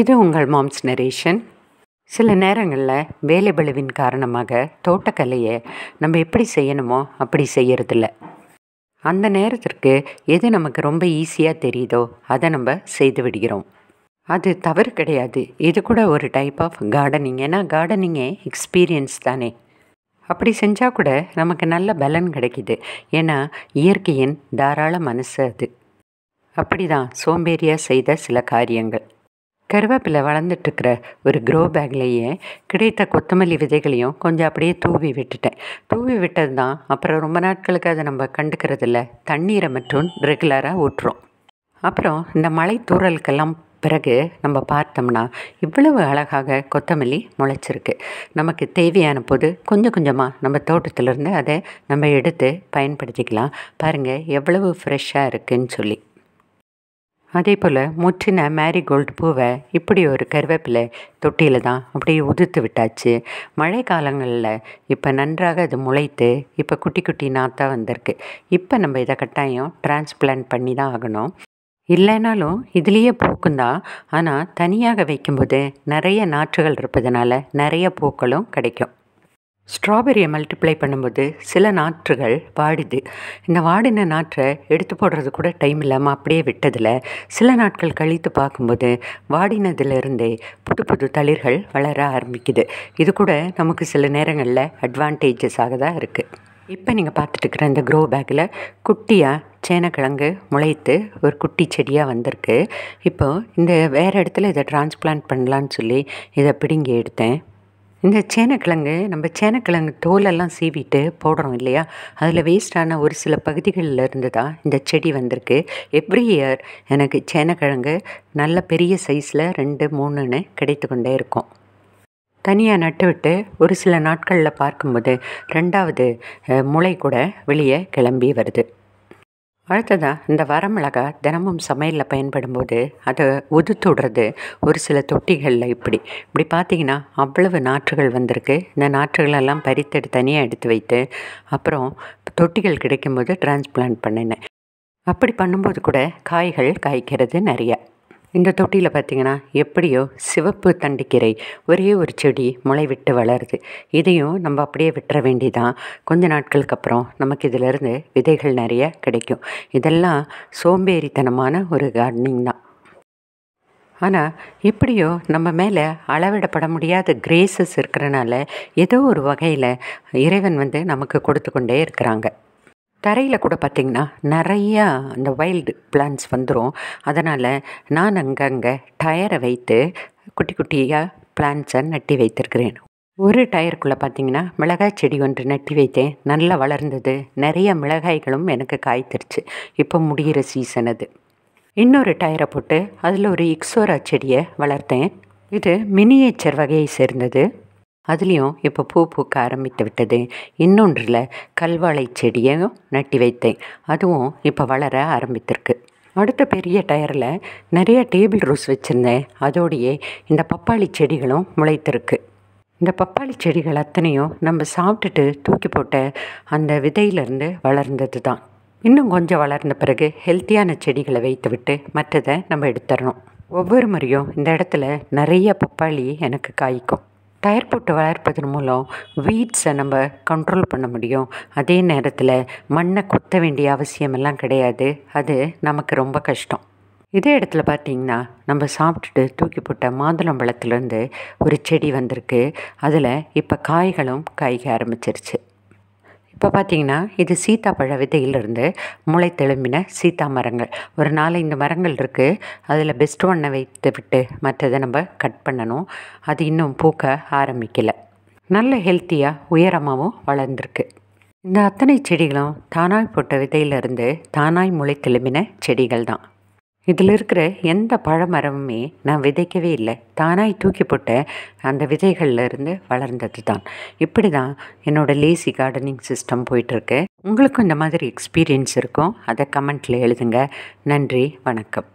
இது உங்கள் moms narration சில நேரங்களில் வேலை பழுவின் காரணமாக தோட்டக்கலையை நம்ம எப்படி செய்யணுமோ அப்படி செய்யறதில்ல அந்த நேரத்திற்கு எது நமக்கு ரொம்ப ஈஸியாக தெரியுதோ அதை நம்ம செய்து விடுகிறோம் அது தவறு கிடையாது இது கூட ஒரு டைப் ஆஃப் கார்டனிங் ஏன்னா கார்டனிங்கே எக்ஸ்பீரியன்ஸ் தானே அப்படி செஞ்சால் கூட நமக்கு நல்ல பலன் கிடைக்கிது ஏன்னா இயற்கையின் தாராள மனசு அது அப்படி தான் சோம்பேறியாக செய்த சில காரியங்கள் கருவேப்பிலை வளர்ந்துட்டுருக்கிற ஒரு க்ரோ பேக்லேயே கிடைத்த கொத்தமல்லி விதைகளையும் கொஞ்சம் அப்படியே தூவி விட்டுட்டேன் தூவி விட்டது தான் அப்புறம் ரொம்ப நாட்களுக்கு அதை நம்ம கண்டுக்கிறதில்ல தண்ணீரை மட்டும் ரெகுலராக ஊற்றுறோம் அப்புறம் இந்த மலை தூரலுக்கெல்லாம் பிறகு நம்ம பார்த்தோம்னா இவ்வளவு அழகாக கொத்தமல்லி முளைச்சிருக்கு நமக்கு தேவையான போது கொஞ்சம் கொஞ்சமாக நம்ம தோட்டத்திலேருந்து அதை நம்ம எடுத்து பயன்படுத்திக்கலாம் பாருங்கள் எவ்வளவு ஃப்ரெஷ்ஷாக இருக்குதுன்னு சொல்லி அதே போல் முற்றின மேரிகோல்டு பூவை இப்படி ஒரு கருவேப்பிலை தொட்டியில் தான் அப்படியே உதிர்த்து விட்டாச்சு மழை காலங்களில் இப்போ நன்றாக அது முளைத்து இப்போ குட்டி குட்டி நாத்தா வந்திருக்கு இப்போ நம்ம இதை கட்டாயம் டிரான்ஸ்பிளான்ட் பண்ணி தான் ஆகணும் இல்லைனாலும் இதுலேயே பூக்குந்தான் ஆனால் தனியாக வைக்கும்போது நிறைய நாற்றுகள் இருப்பதனால நிறைய பூக்களும் கிடைக்கும் ஸ்ட்ராபெரியை மல்டிப்ளை பண்ணும்போது சில நாற்றுகள் வாடிது இந்த வாடின நாற்றை எடுத்து போடுறது கூட டைம் இல்லாமல் அப்படியே விட்டதில் சில நாட்கள் கழித்து பார்க்கும்போது வாடினதுலேருந்தே புது புது தளிர்கள் வளர ஆரம்பிக்குது இது கூட நமக்கு சில நேரங்களில் அட்வான்டேஜஸாக தான் இருக்குது இப்போ நீங்கள் பார்த்துட்டு இருக்கிற இந்த க்ரோ பேக்கில் குட்டியாக சேனக்கிழங்கு முளைத்து ஒரு குட்டி செடியாக வந்திருக்கு இப்போது இந்த வேறு இடத்துல இதை டிரான்ஸ்பிளான்ட் பண்ணலான்னு சொல்லி இதை பிடுங்கி எடுத்தேன் இந்த சேனக்கிழங்கு நம்ம சேனக்கிழங்கு தோலெல்லாம் சீவிட்டு போடுறோம் இல்லையா அதில் வேஸ்டான ஒரு சில பகுதிகளில் இருந்து தான் இந்த செடி வந்திருக்கு எவ்ரி இயர் எனக்கு சேனக்கிழங்கு நல்ல பெரிய சைஸில் ரெண்டு மூணுன்னு கிடைத்து கொண்டே இருக்கும் தனியாக நட்டு விட்டு ஒரு சில நாட்களில் பார்க்கும்போது ரெண்டாவது முளை கூட வெளியே கிளம்பி வருது அடுத்ததாக இந்த வரமிளகா தினமும் சமையலில் பயன்படும்போது அதை உதுத்துடுறது ஒரு சில தொட்டிகளில் இப்படி இப்படி பார்த்தீங்கன்னா அவ்வளவு நாற்றுகள் வந்திருக்கு இந்த நாற்றுகளெல்லாம் பறித்தெடு தனியாக எடுத்து வைத்து அப்புறம் தொட்டிகள் கிடைக்கும்போது டிரான்ஸ்பிளான்ட் பண்ணினேன் அப்படி பண்ணும்போது கூட காய்கள் காய்க்கிறது நிறையா இந்த தொட்டியில் பார்த்தீங்கன்னா எப்படியோ சிவப்பு தண்டுக்கீரை ஒரே ஒரு செடி முளை விட்டு வளருது இதையும் நம்ம அப்படியே விட்டுற வேண்டிதான் கொஞ்ச நாட்களுக்கு அப்புறம் நமக்கு இதிலிருந்து விதைகள் நிறைய கிடைக்கும் இதெல்லாம் சோம்பேறித்தனமான ஒரு கார்டனிங் தான் ஆனால் இப்படியோ நம்ம மேலே அளவிடப்பட முடியாத கிரேசஸ் இருக்கிறனால ஏதோ ஒரு வகையில் இறைவன் வந்து நமக்கு கொடுத்து கொண்டே இருக்கிறாங்க தரையில் கூட பார்த்திங்கன்னா நிறையா இந்த வைல்டு பிளான்ஸ் வந்துடும் அதனால் நான் அங்கங்கே டயரை வைத்து குட்டி குட்டியாக பிளான்ஸை நட்டி வைத்திருக்கிறேன் ஒரு டயருக்குள்ளே பார்த்திங்கன்னா மிளகாய் செடி ஒன்று நட்டி வைத்தேன் நல்லா வளர்ந்தது நிறைய மிளகாய்களும் எனக்கு காய்த்துருச்சு இப்போ முடிகிற சீசன் அது இன்னொரு டயரை போட்டு அதில் ஒரு இக்ஸோரா செடியை வளர்த்தேன் இது மினியேச்சர் வகையை சேர்ந்தது அதுலேயும் இப்போ பூ பூக்க ஆரம்பித்து விட்டது இன்னொன்றில் கல்வாழை செடியையும் நட்டி வைத்தேன் அதுவும் இப்போ வளர ஆரம்பித்திருக்கு அடுத்த பெரிய டயரில் நிறைய டேபிள் ரோஸ் வச்சுருந்தேன் அதோடையே இந்த பப்பாளி செடிகளும் முளைத்திருக்கு இந்த பப்பாளி செடிகள் அத்தனையும் நம்ம சாப்பிட்டுட்டு தூக்கி போட்ட அந்த விதையிலேருந்து வளர்ந்தது தான் இன்னும் கொஞ்சம் வளர்ந்த பிறகு ஹெல்த்தியான செடிகளை வைத்து விட்டு மற்றதை நம்ம எடுத்துடணும் ஒவ்வொரு முறையும் இந்த இடத்துல நிறைய பப்பாளி எனக்கு காய்க்கும் டயர் போட்டு வளர்ப்பதன் மூலம் வீட்ஸை நம்ம கண்ட்ரோல் பண்ண முடியும் அதே நேரத்தில் மண்ணை கொத்த வேண்டிய அவசியமெல்லாம் கிடையாது அது நமக்கு ரொம்ப கஷ்டம் இதே இடத்துல பார்த்தீங்கன்னா நம்ம சாப்பிட்டுட்டு தூக்கி போட்ட மாதுளம்பழத்துலேருந்து ஒரு செடி வந்திருக்கு அதில் இப்போ காய்களும் காய்க்க ஆரம்பிச்சிருச்சு இப்போ பார்த்தீங்கன்னா இது சீத்தாப்பழ விதையிலிருந்து தெளும்பின சீத்தா மரங்கள் ஒரு நாலு இந்த மரங்கள் இருக்குது அதில் பெஸ்ட் ஒன்றை வைத்து விட்டு மற்றதை நம்ம கட் பண்ணணும் அது இன்னும் பூக்க ஆரம்பிக்கலை நல்ல ஹெல்த்தியாக உயரமாகவும் வளர்ந்துருக்கு இந்த அத்தனை செடிகளும் தானாய் போட்ட விதையிலிருந்து தானாய் தெளும்பின செடிகள் தான் இதில் இருக்கிற எந்த பழமரமுமே நான் விதைக்கவே இல்லை தானாய் தூக்கி போட்ட அந்த விதைகளில் இருந்து வளர்ந்தது தான் இப்படி தான் என்னோடய லேசி கார்டனிங் சிஸ்டம் போயிட்டுருக்கு உங்களுக்கும் இந்த மாதிரி எக்ஸ்பீரியன்ஸ் இருக்கும் அதை கமெண்ட்டில் எழுதுங்க நன்றி வணக்கம்